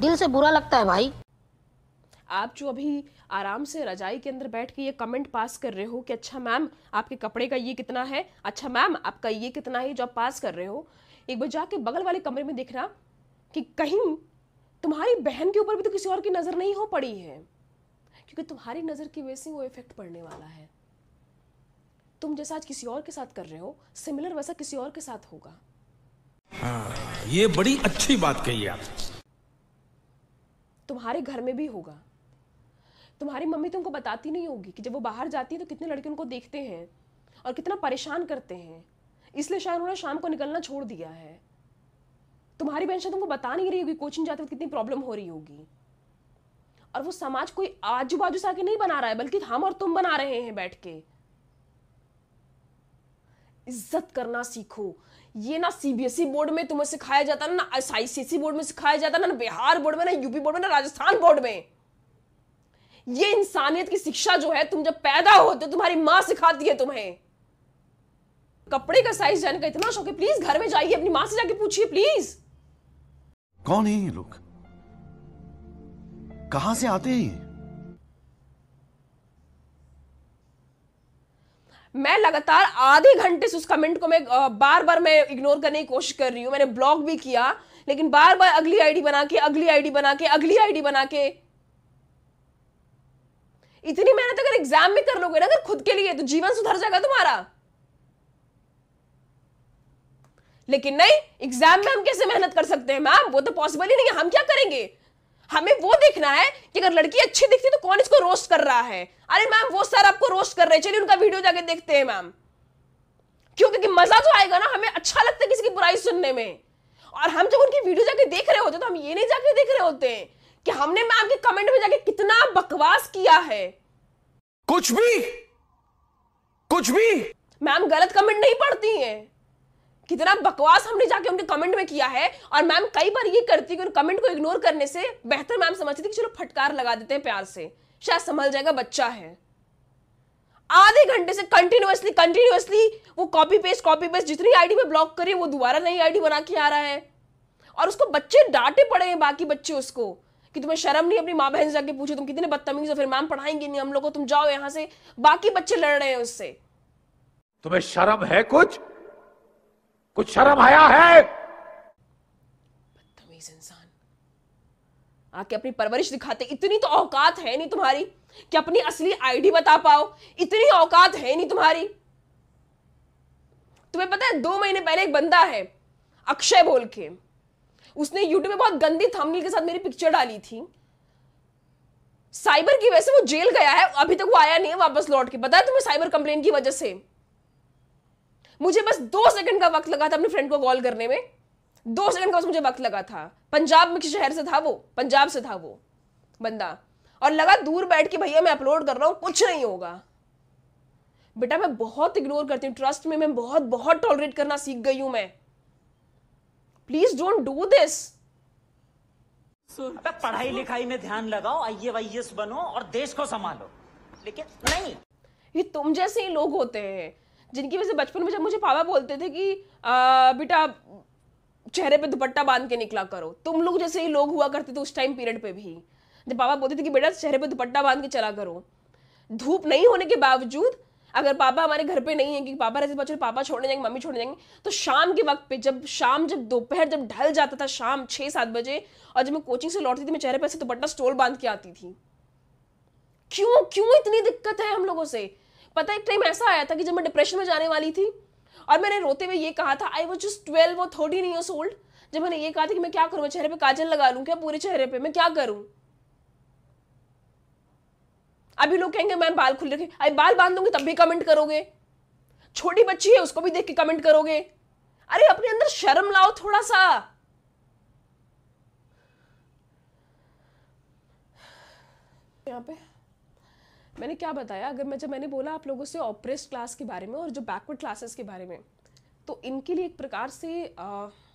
दिल से बुरा लगता है भाई आप जो अभी आराम से रजाई के अंदर बैठ के ये कमेंट पास कर रहे हो कि अच्छा मैम आपके कपड़े का ये कितना है अच्छा मैम आपका ये कितना है जो आप पास कर रहे हो एक बार जाके बगल वाले कमरे में देखना कि कहीं तुम्हारी बहन के ऊपर भी तो किसी और की नज़र नहीं हो पड़ी है क्योंकि तुम्हारी नज़र की वजह से वो इफेक्ट पड़ने वाला है तुम जैसा आज किसी और के साथ कर रहे हो सिमिलर वैसा किसी और के साथ होगा हाँ, ये बड़ी अच्छी बात कही आप तुम्हारे घर में भी होगा तुम्हारी मम्मी तुमको बताती नहीं होगी कि जब वो बाहर जाती है तो कितने लड़के उनको देखते हैं और कितना परेशान करते हैं इसलिए शायद उन्होंने शाम को निकलना छोड़ दिया है तुम्हारी बहन शायद तुमको बता नहीं रही होगी कोचिंग जाते वक्त कितनी प्रॉब्लम हो रही होगी और वो समाज कोई आजू बाजू से आके नहीं बना रहा है बल्कि हम और तुम बना रहे हैं बैठ के इज्जत करना सीखो ये ना सीबीएसई e बोर्ड में तुम्हें सिखाया जाता ना एस आईसीएसई बोर्ड में सिखाया जाता है ना बिहार बोर्ड में ना यूपी बोर्ड में ना राजस्थान बोर्ड में ये इंसानियत की शिक्षा जो है तुम जब पैदा होते हो तुम्हारी मां सिखाती है तुम्हें कपड़े का साइज जाने का इतना शौक है प्लीज घर में जाइए अपनी मां से जाके पूछिए प्लीज कौन है ये लोग कहां से आते हैं मैं लगातार आधे घंटे से उस कमेंट को मैं बार बार मैं इग्नोर करने की कोशिश कर रही हूँ मैंने ब्लॉक भी किया लेकिन बार बार अगली आईडी बना के अगली आईडी बना के अगली आईडी बना के इतनी मेहनत अगर एग्जाम में कर लोगे ना अगर खुद के लिए तो जीवन सुधर जाएगा तुम्हारा लेकिन नहीं एग्जाम में हम कैसे मेहनत कर सकते हैं मैम वो तो पॉसिबल ही नहीं है हम क्या करेंगे हमें वो देखना है कि अगर लड़की अच्छी दिखती तो कौन इसको रोस्ट कर रहा है अरे मैम वो सर आपको रोस्ट पोस्ट कर रहे हैं चलिए उनका वीडियो जाके देखते हैं मैम क्यों क्योंकि मजा तो आएगा ना हमें अच्छा लगता है किसी की बुराई सुनने में और हम जब उनकी वीडियो जाके देख रहे होते तो हम ये नहीं जाके देख रहे होते हैं कि हमने मैम के कमेंट में जाके कितना बकवास किया है कुछ भी कुछ भी मैम गलत कमेंट नहीं पढ़ती हैं कितना बकवास हमने जाके उनके कमेंट में किया है और मैम कई बार ये करती है कि उन कमेंट को इग्नोर करने से बेहतर मैम समझती थी कि चलो फटकार लगा देते हैं प्यार से शायद संभल जाएगा बच्चा है आधे घंटे से कंटिन्यूअसली कंटिन्यूअसली वो कॉपी पेस्ट कॉपी पेस्ट जितनी आईडी में ब्लॉक करी वो दोबारा नई आईडी बना के आ रहा है और उसको बच्चे डांटे पड़े हैं बाकी बच्चे उसको कि तुम्हें शर्म नहीं अपनी माँ बहन से जाके पूछो तुम कितने बदतमीज हो फिर मैम पढ़ाएंगे नहीं हम लोग को तुम जाओ यहाँ से बाकी बच्चे लड़ रहे हैं उससे तुम्हें शर्म है कुछ कुछ शर्म आया है बदतमीज इंसान आके अपनी परवरिश दिखाते इतनी तो औकात है नहीं तुम्हारी कि अपनी असली आईडी बता पाओ इतनी औकात है नहीं तुम्हारी तुम्हें पता है दो महीने पहले एक बंदा है अक्षय बोल के उसने यूट्यूब में बहुत गंदी थंबनेल के साथ मेरी पिक्चर डाली थी साइबर की वजह से वो जेल गया है अभी तक वो आया नहीं है वापस लौट के बताया तुम्हें साइबर कंप्लेन की वजह से मुझे बस दो सेकंड का वक्त लगा था अपने फ्रेंड को कॉल करने में दो सेकंड का मुझे वक्त लगा था पंजाब में किसी शहर से था वो पंजाब से था वो बंदा और लगा दूर बैठ के भैया मैं अपलोड कर रहा हूं कुछ नहीं होगा बेटा मैं बहुत इग्नोर करती हूँ ट्रस्ट में मैं बहुत बहुत टॉलरेट करना सीख गई हूं मैं प्लीज डोंट डू दिस पढ़ाई लिखाई में ध्यान लगाओ आइए एस बनो और देश को संभालो लेकिन नहीं ये तुम जैसे ही लोग होते हैं जिनकी वजह से बचपन में जब मुझे पापा बोलते थे कि बेटा चेहरे पे दुपट्टा बांध के निकला करो तुम लोग जैसे ही लोग हुआ करते थे उस टाइम पीरियड पे भी जब पापा बोलते थे कि बेटा चेहरे पे दुपट्टा बांध के चला करो धूप नहीं होने के बावजूद अगर पापा हमारे घर पे नहीं है कि पापा रहते बच्चे तो पापा छोड़ने जाएंगे मम्मी छोड़ने जाएंगे तो शाम के वक्त पे जब शाम जब दोपहर जब ढल जाता था शाम छः सात बजे और जब मैं कोचिंग से लौटती थी मैं चेहरे पर ऐसे दुपट्टा स्टोल बांध के आती थी क्यों क्यों इतनी दिक्कत है हम लोगों से पता एक टाइम ऐसा आया था कि जब मैं डिप्रेशन में जाने वाली थी और मैंने रोते हुए ये कहा था आई वॉज जस्ट ट्वेल्व और थर्टीन ईयर्स ओल्ड जब मैंने ये कहा था कि मैं क्या करूँ मैं चेहरे पे काजल लगा लूँ क्या पूरे चेहरे पे मैं क्या करूँ अभी लोग कहेंगे मैम बाल खुले रखे अरे बाल बांध दूंगी तब भी कमेंट करोगे छोटी बच्ची है उसको भी देख के कमेंट करोगे अरे अपने अंदर शर्म लाओ थोड़ा सा यहाँ पे मैंने क्या बताया अगर मैं जब मैंने बोला आप लोगों से ऑपरेस्ट क्लास के बारे में और जो बैकवर्ड क्लासेस के बारे में तो इनके लिए एक प्रकार से आ,